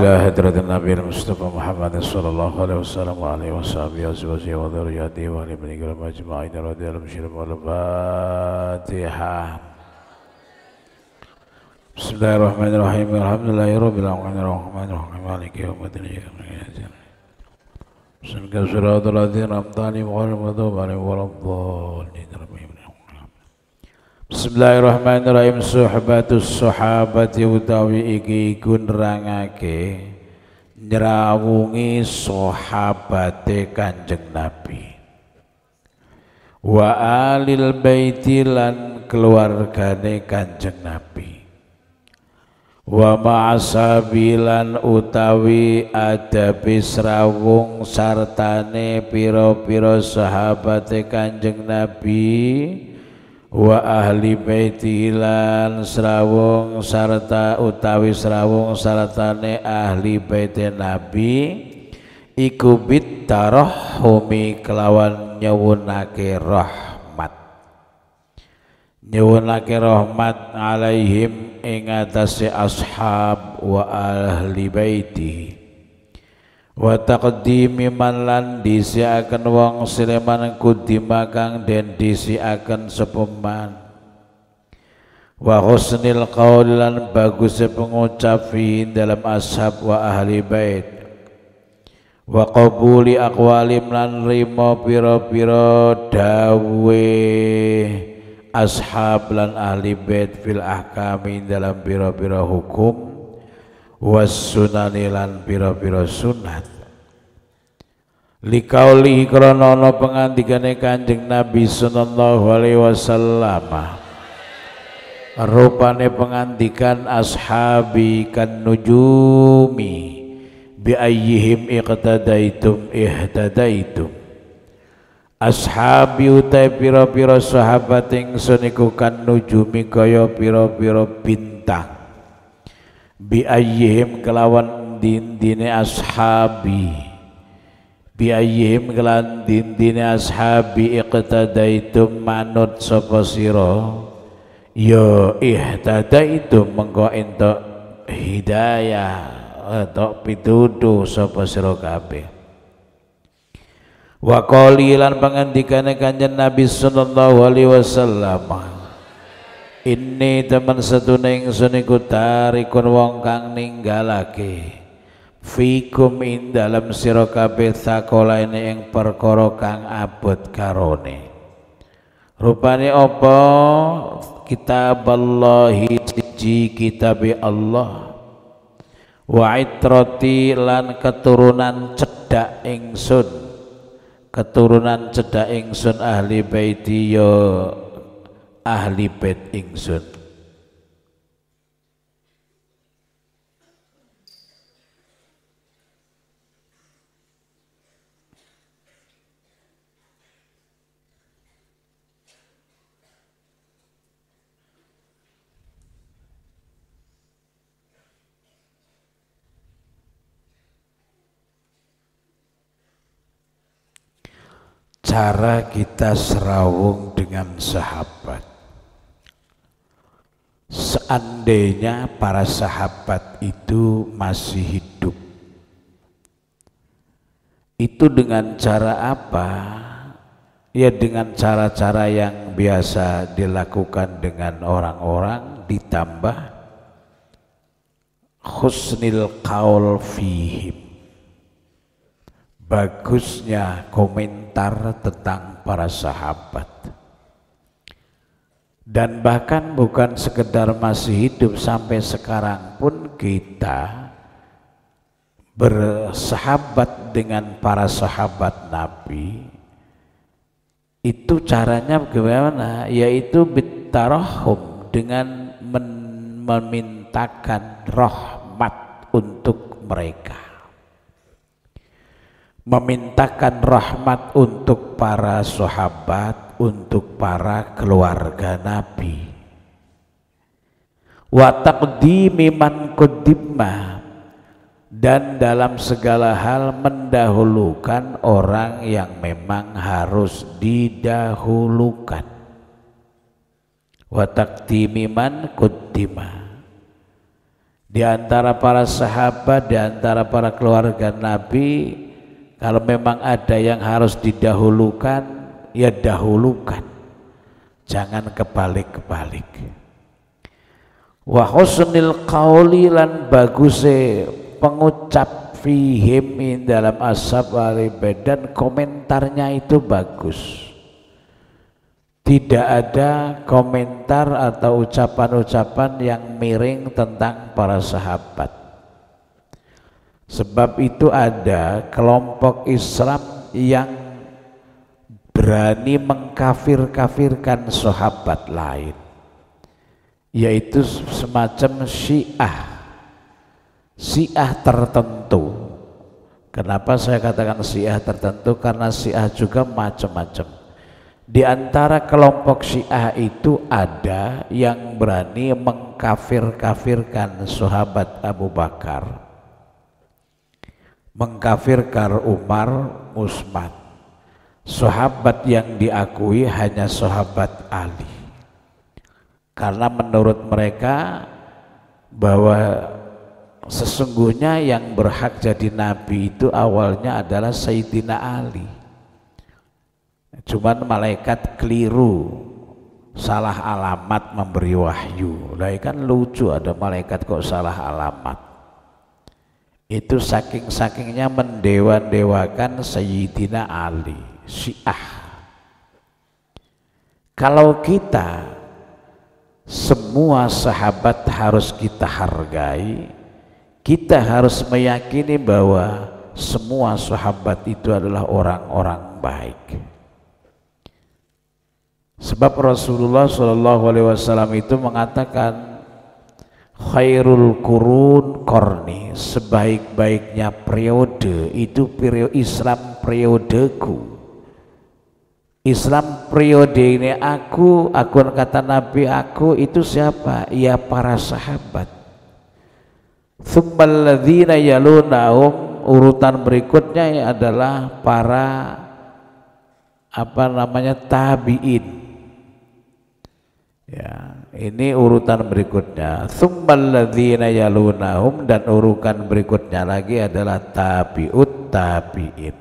إلى هدرة النبي المصطفى محمد صلى الله عليه وسلم وعلى وصحبه وأزواجه وذرياته وعلى بن كرم أجمعين رضي الله عنهم الفاتحة بسم الله الرحمن الرحيم الحمد لله رب العالمين الرحمن الرحيم مالك يوم الدين إياك نعبد بسم الله رب العالمين الرحمن الرحيم مالك يوم الدين ولا الضالين Bismillahirrahmanirrahim Sohbatus sahabati utawi iki ikun rangake Nyerawungi sahabate Kanjeng Nabi wa alil baitilan lan keluargane Kanjeng Nabi wa ma'asabilan utawi adabi serawung sartane piro-piro sahabate Kanjeng Nabi wa ahli baiti lan srawung sarta utawi srawung sartane ahli baiti nabi iku humi kelawan nyuwunake rahmat nyuwunake rahmat alaihim ing atase ashab wa ahli baiti wa taqdimi man lan disiakan wong sileman kudima kang den disiakan sepeman wa husnil qaul lan bagus pengucap fi dalam ashab wa ahli bait wa qabuli aqwalim lan rimo piro-piro dawe ashab lan ahli bait fil ahkami dalam piro-piro hukum wassunani lan pira-pira sunat likauli krana ana pangandikane Kanjeng Nabi sallallahu alaihi wasallam rupane pengantikan ashabi kan nujumi bi ayyihim iqtadaitum ihtadaitum ashabi utai pira-pira sahabat yang suniku kan nujumi kaya pira-pira bintang bi kelawan dindine ashabi bi kelawan dindine ashabi iqtadaitum manut sapa sira ya ihtadaitum mengko entuk hidayah entuk pituduh sapa sira kabeh wa qalilan pangandikane kanjeng Nabi sallallahu alaihi wasallam ini teman setuning suniku tarikun wong kang ninggalake Fikum in dalam sirokabe kabeh ini yang perkoro kang abot karone Rupane apa kitab Allahi siji kitab Allah Wa itrati lan keturunan cedak ingsun Keturunan cedak ingsun ahli baiti yo ya ahli bait ingsun cara kita serawung dengan sahabat seandainya para sahabat itu masih hidup itu dengan cara apa ya dengan cara-cara yang biasa dilakukan dengan orang-orang ditambah khusnil qaul fihim bagusnya komentar tentang para sahabat dan bahkan bukan sekedar masih hidup sampai sekarang pun kita bersahabat dengan para sahabat Nabi itu caranya bagaimana yaitu bitarohum dengan memintakan rahmat untuk mereka memintakan rahmat untuk para sahabat untuk para keluarga Nabi wa taqdimi man qaddimah dan dalam segala hal mendahulukan orang yang memang harus didahulukan wa taqdimi man kudima. di antara para sahabat, di antara para keluarga Nabi, kalau memang ada yang harus didahulukan, ya dahulukan jangan kebalik-kebalik wa husnil qawli lan baguse pengucap fihim in dalam ashab dan komentarnya itu bagus tidak ada komentar atau ucapan-ucapan yang miring tentang para sahabat sebab itu ada kelompok Islam yang berani mengkafir-kafirkan sahabat lain yaitu semacam syiah syiah tertentu kenapa saya katakan syiah tertentu karena syiah juga macam-macam di antara kelompok syiah itu ada yang berani mengkafir-kafirkan sahabat Abu Bakar mengkafirkan Umar Usman sahabat yang diakui hanya sahabat Ali karena menurut mereka bahwa sesungguhnya yang berhak jadi nabi itu awalnya adalah Sayyidina Ali cuman malaikat keliru salah alamat memberi wahyu lah kan lucu ada malaikat kok salah alamat itu saking-sakingnya mendewa-dewakan Sayyidina Ali Syiah. Kalau kita semua sahabat harus kita hargai, kita harus meyakini bahwa semua sahabat itu adalah orang-orang baik. Sebab Rasulullah Shallallahu Alaihi Wasallam itu mengatakan khairul kurun korni sebaik-baiknya periode itu periode Islam periodeku Islam periode ini aku, aku kata Nabi aku itu siapa? Ya para sahabat. Tsummaladzina yalunahum urutan berikutnya adalah para apa namanya tabiin. Ya, ini urutan berikutnya. Tsummaladzina yalunahum dan urutan berikutnya lagi adalah tabiut tabiin.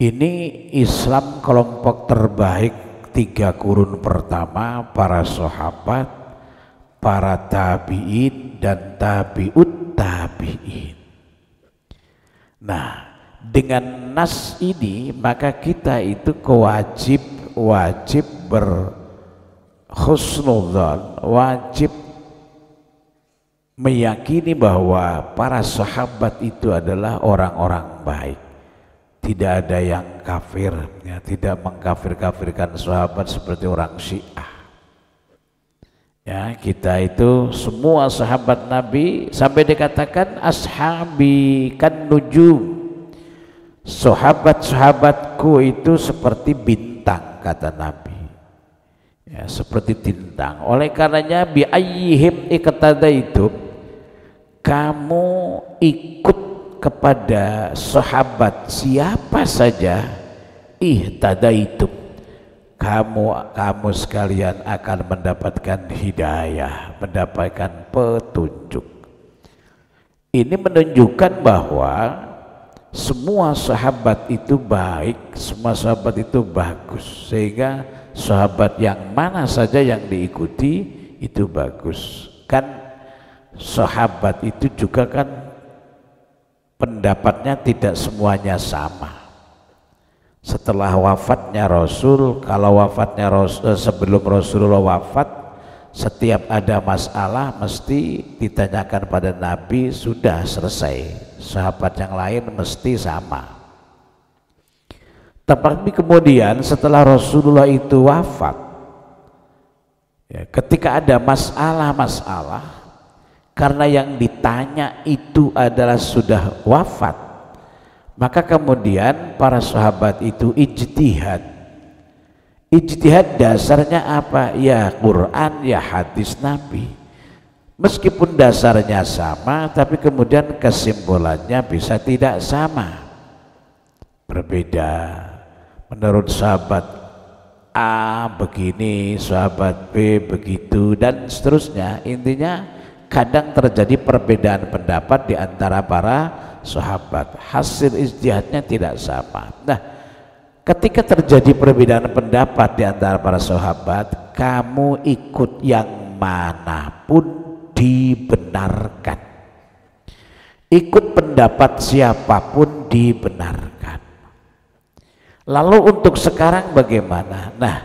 Ini Islam kelompok terbaik tiga kurun pertama para sahabat, para tabiin dan tabiut tabiin. Nah, dengan nas ini maka kita itu kewajib wajib khusnudhan wajib meyakini bahwa para sahabat itu adalah orang-orang baik tidak ada yang kafir ya, tidak mengkafir-kafirkan sahabat seperti orang syiah ya kita itu semua sahabat nabi sampai dikatakan ashabi kan nujum sahabat-sahabatku itu seperti bintang kata nabi ya, seperti bintang. oleh karenanya bi ayyihim ikatada itu kamu ikut kepada sahabat siapa saja ih itu kamu kamu sekalian akan mendapatkan hidayah, mendapatkan petunjuk. Ini menunjukkan bahwa semua sahabat itu baik, semua sahabat itu bagus. Sehingga sahabat yang mana saja yang diikuti itu bagus. Kan sahabat itu juga kan pendapatnya tidak semuanya sama setelah wafatnya Rasul kalau wafatnya Rasul, eh, sebelum Rasulullah wafat setiap ada masalah mesti ditanyakan pada Nabi sudah selesai sahabat yang lain mesti sama tapi kemudian setelah Rasulullah itu wafat ya, ketika ada masalah-masalah karena yang ditanya itu adalah sudah wafat maka kemudian para sahabat itu ijtihad ijtihad dasarnya apa ya Quran ya hadis Nabi meskipun dasarnya sama tapi kemudian kesimpulannya bisa tidak sama berbeda menurut sahabat A begini sahabat B begitu dan seterusnya intinya kadang terjadi perbedaan pendapat di antara para sahabat. Hasil ijtihadnya tidak sama. Nah, ketika terjadi perbedaan pendapat di antara para sahabat, kamu ikut yang manapun dibenarkan. Ikut pendapat siapapun dibenarkan. Lalu untuk sekarang bagaimana? Nah,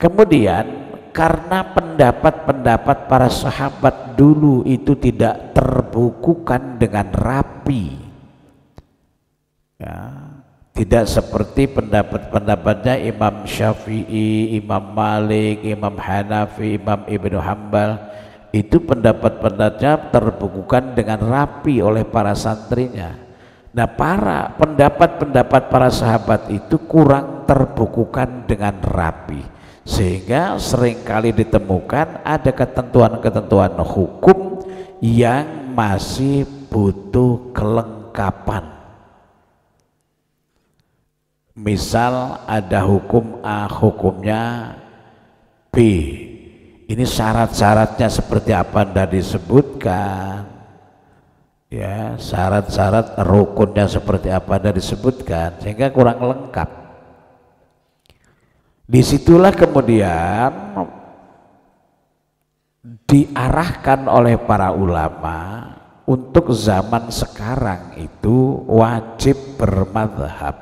kemudian karena pendapat-pendapat para sahabat dulu itu tidak terbukukan dengan rapi ya, tidak seperti pendapat-pendapatnya Imam Syafi'i, Imam Malik, Imam Hanafi, Imam Ibn Hambal itu pendapat-pendapatnya terbukukan dengan rapi oleh para santrinya nah para pendapat-pendapat para sahabat itu kurang terbukukan dengan rapi sehingga seringkali ditemukan ada ketentuan-ketentuan hukum yang masih butuh kelengkapan misal ada hukum A hukumnya B ini syarat-syaratnya seperti apa anda disebutkan ya syarat-syarat rukunnya seperti apa anda disebutkan sehingga kurang lengkap Disitulah kemudian diarahkan oleh para ulama untuk zaman sekarang itu wajib bermadhab.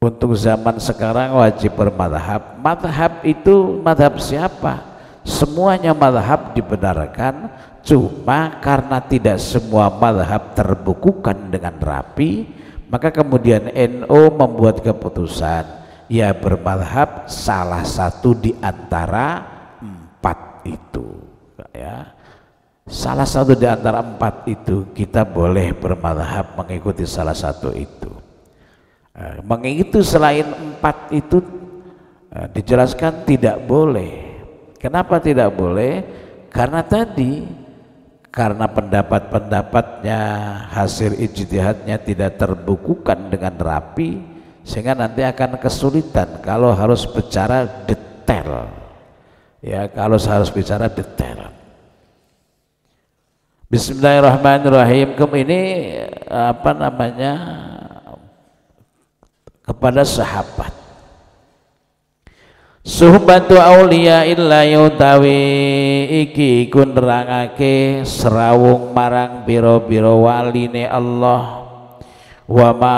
Untuk zaman sekarang wajib bermadhab. Madhab itu madhab siapa? Semuanya madhab dibenarkan, cuma karena tidak semua madhab terbukukan dengan rapi, maka kemudian NO membuat keputusan ya bermadhab salah satu di antara empat itu ya salah satu di antara empat itu kita boleh bermadhab mengikuti salah satu itu eh, mengikuti selain empat itu eh, dijelaskan tidak boleh kenapa tidak boleh karena tadi karena pendapat-pendapatnya hasil ijtihadnya tidak terbukukan dengan rapi sehingga nanti akan kesulitan kalau harus bicara detail ya kalau harus bicara detail Bismillahirrahmanirrahim Kem ini apa namanya kepada sahabat Suhbatu aulia illa yutawi iki kun rangake serawung marang biro-biro waline Allah wa ma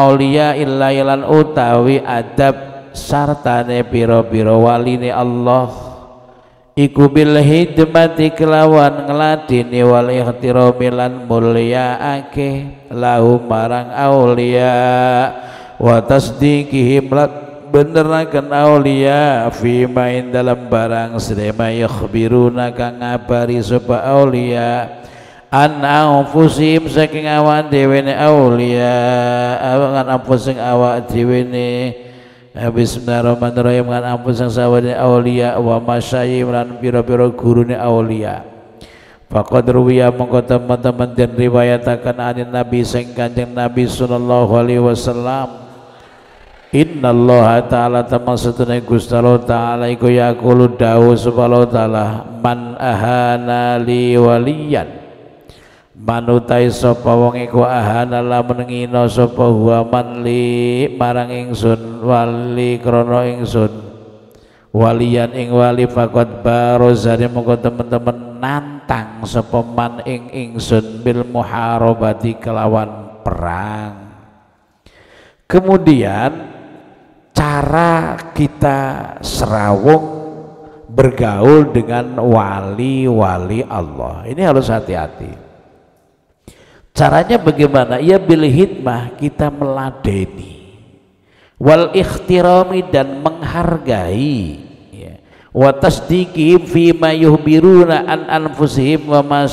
aulia illa ilan utawi adab sartane pira-pira waline Allah iku bil hidmati kelawan ngeladini wal ikhtiromilan mulia ake lahu marang aulia wa beneran benerakan aulia fima ing dalam barang sedema yakhbiruna kang ngabari sapa aulia an anfusihim saking awak dhewe ne aulia awan ampun sing awak dhewe ne eh, bismillahirrahmanirrahim kan ampun sing sawane aulia wa masyayim lan pira-pira gurune aulia Faqad ruwiya mengko teman-teman dan riwayatakan anin Nabi sing Kanjeng Nabi sallallahu alaihi wasallam Innallaha ta'ala teman setune Gusti Allah ta'ala iku yaqulu dawu subhanahu ta'ala man ahana li waliyan manutai sapa wong iku ahanala menengino sapa huwa manli marang ingsun wali krana ingsun walian ing wali fakot zari mongko teman-teman nantang sepeman man ing ingsun bil muharobati kelawan perang kemudian cara kita serawung bergaul dengan wali-wali Allah ini harus hati-hati Caranya bagaimana? Ya bil hikmah kita meladeni wal ikhtirami dan menghargai ya. wa tasdiqihim ma yuhbiruna an anfusihim wa ma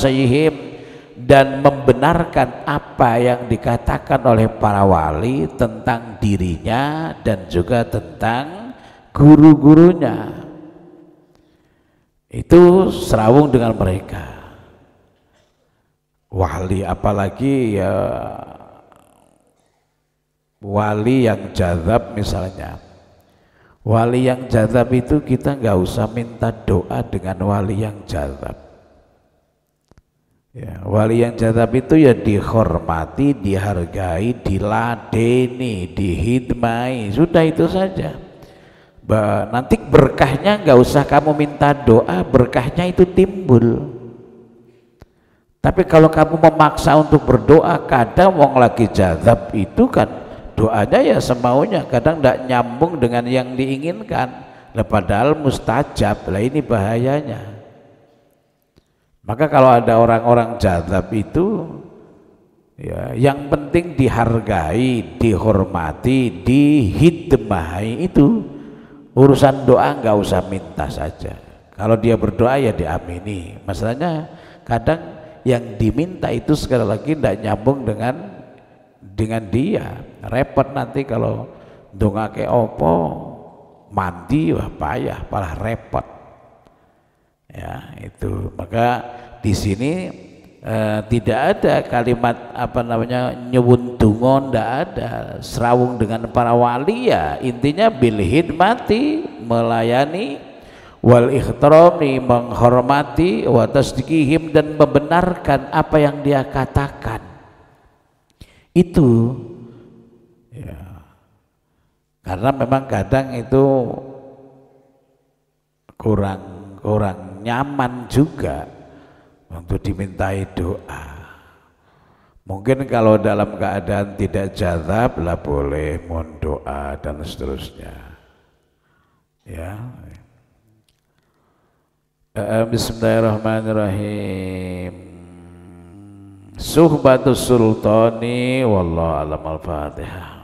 dan membenarkan apa yang dikatakan oleh para wali tentang dirinya dan juga tentang guru-gurunya itu serawung dengan mereka wali apalagi ya wali yang jadab misalnya wali yang jadab itu kita nggak usah minta doa dengan wali yang jadab. ya, wali yang jadab itu ya dihormati dihargai diladeni dihidmai sudah itu saja ba, nanti berkahnya nggak usah kamu minta doa berkahnya itu timbul tapi kalau kamu memaksa untuk berdoa, kadang wong lagi jazab itu kan doanya ya semaunya, kadang tidak nyambung dengan yang diinginkan. Nah, padahal mustajab, lah ini bahayanya. Maka kalau ada orang-orang jazab itu, ya, yang penting dihargai, dihormati, dihidmahi itu urusan doa nggak usah minta saja. Kalau dia berdoa ya diamini. Masalahnya kadang yang diminta itu sekali lagi tidak nyambung dengan dengan dia repot nanti kalau donga ke opo mandi wah payah parah repot ya itu maka di sini eh, tidak ada kalimat apa namanya nyebut dungo tidak ada serawung dengan para wali ya intinya bilhid mati melayani wal ikhtirami menghormati wa tasdikihim dan membenarkan apa yang dia katakan itu ya. karena memang kadang itu kurang kurang nyaman juga untuk dimintai doa Mungkin kalau dalam keadaan tidak jatah lah boleh mohon doa dan seterusnya. Ya. ya. Eh, bismillahirrahmanirrahim. Suhbatus Sultani wallahu alam al-Fatihah.